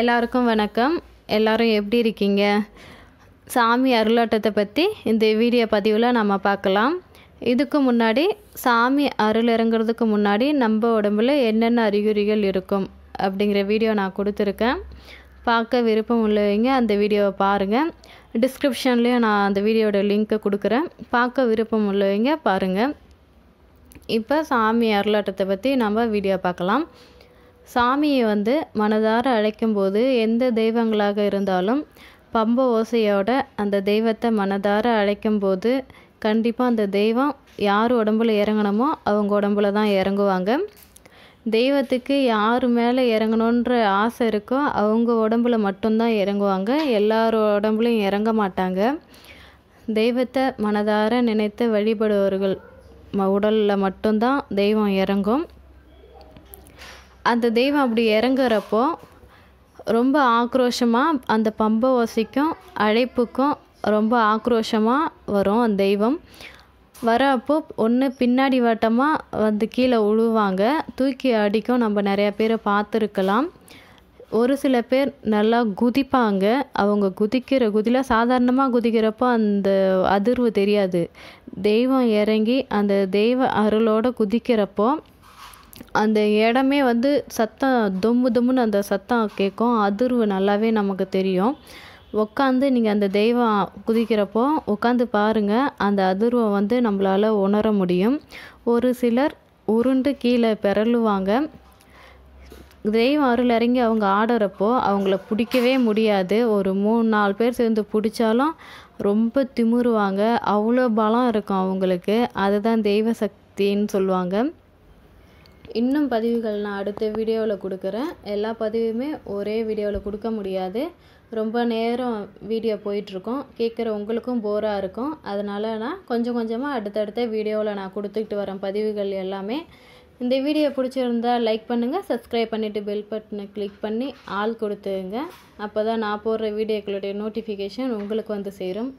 எல்லாருக்கும் வணக்கம் எல்லோரும் எப்படி இருக்கீங்க சாமி அருளாட்டத்தை பற்றி இந்த வீடியோ பதிவில் நம்ம பார்க்கலாம் இதுக்கு முன்னாடி சாமி அருள் இறங்குறதுக்கு முன்னாடி நம்ம உடம்புல என்னென்ன அறிகுறிகள் இருக்கும் அப்படிங்கிற வீடியோ நான் கொடுத்துருக்கேன் பார்க்க விருப்பம் உள்ளவங்க அந்த வீடியோவை பாருங்கள் டிஸ்கிரிப்ஷன்லேயும் நான் அந்த வீடியோட லிங்க்கை கொடுக்குறேன் பார்க்க விருப்பம் உள்ளவங்க பாருங்கள் இப்போ சாமி அருளாட்டத்தை பற்றி நம்ம வீடியோ பார்க்கலாம் சாமியை வந்து மனதார அழைக்கும்போது எந்த தெய்வங்களாக இருந்தாலும் பம்ப ஓசையோட அந்த தெய்வத்தை மனதார அழைக்கும்போது கண்டிப்பாக அந்த தெய்வம் யார் உடம்புல இறங்கணுமோ அவங்க உடம்புல தான் இறங்குவாங்க தெய்வத்துக்கு யார் மேலே இறங்கணுன்ற ஆசை இருக்கோ அவங்க உடம்புல மட்டும்தான் இறங்குவாங்க எல்லார் உடம்புலையும் இறங்க மாட்டாங்க தெய்வத்தை மனதார நினைத்து வழிபடுவர்கள் உடலில் மட்டும்தான் தெய்வம் இறங்கும் அந்த தெய்வம் அப்படி இறங்குறப்போ ரொம்ப ஆக்ரோஷமாக அந்த பம்ப ஓசைக்கும் அழைப்புக்கும் ரொம்ப ஆக்ரோஷமாக வரும் அந்த தெய்வம் வரப்போ ஒன்று பின்னாடி வட்டமாக வந்து கீழே உழுவாங்க தூக்கி அடிக்கும் நம்ம நிறையா பேரை பார்த்துருக்கலாம் ஒரு சில பேர் நல்லா குதிப்பாங்க அவங்க குதிக்கிற குதில சாதாரணமாக குதிக்கிறப்போ அந்த அதிர்வு தெரியாது தெய்வம் இறங்கி அந்த தெய்வ அருளோடு குதிக்கிறப்போ அந்த இடமே வந்து சத்தம் தொம்மு தொம்முன்னு அந்த சத்தம் கேட்கும் அதிர்வு நல்லாவே நமக்கு தெரியும் உக்காந்து நீங்கள் அந்த தெய்வம் குதிக்கிறப்போ உட்காந்து பாருங்கள் அந்த அதிர்வை வந்து நம்மளால் உணர முடியும் ஒரு சிலர் உருண்டு கீழே பெறலுவாங்க தெய்வம் அருள் இறங்கி அவங்க ஆடுறப்போ அவங்கள பிடிக்கவே முடியாது ஒரு மூணு நாலு பேர் சேர்ந்து பிடிச்சாலும் ரொம்ப திமுறுவாங்க அவ்வளோ பலம் இருக்கும் அவங்களுக்கு அதுதான் தெய்வ சக்தின்னு சொல்லுவாங்க இன்னும் பதிவுகள் நான் அடுத்த வீடியோவில் கொடுக்குறேன் எல்லா பதிவுமே ஒரே வீடியோவில் கொடுக்க முடியாது ரொம்ப நேரம் வீடியோ போயிட்டுருக்கோம் கேட்குற உங்களுக்கும் போராக இருக்கும் அதனால் நான் கொஞ்சம் கொஞ்சமாக அடுத்தடுத்த வீடியோவில் நான் கொடுத்துக்கிட்டு வரேன் பதிவுகள் எல்லாமே இந்த வீடியோ பிடிச்சிருந்தா லைக் பண்ணுங்கள் சப்ஸ்கிரைப் பண்ணிவிட்டு பெல் பட்டனை கிளிக் பண்ணி ஆள் கொடுத்துங்க அப்போ தான் நான் போடுற வீடியோக்களுடைய நோட்டிஃபிகேஷன் உங்களுக்கு வந்து சேரும்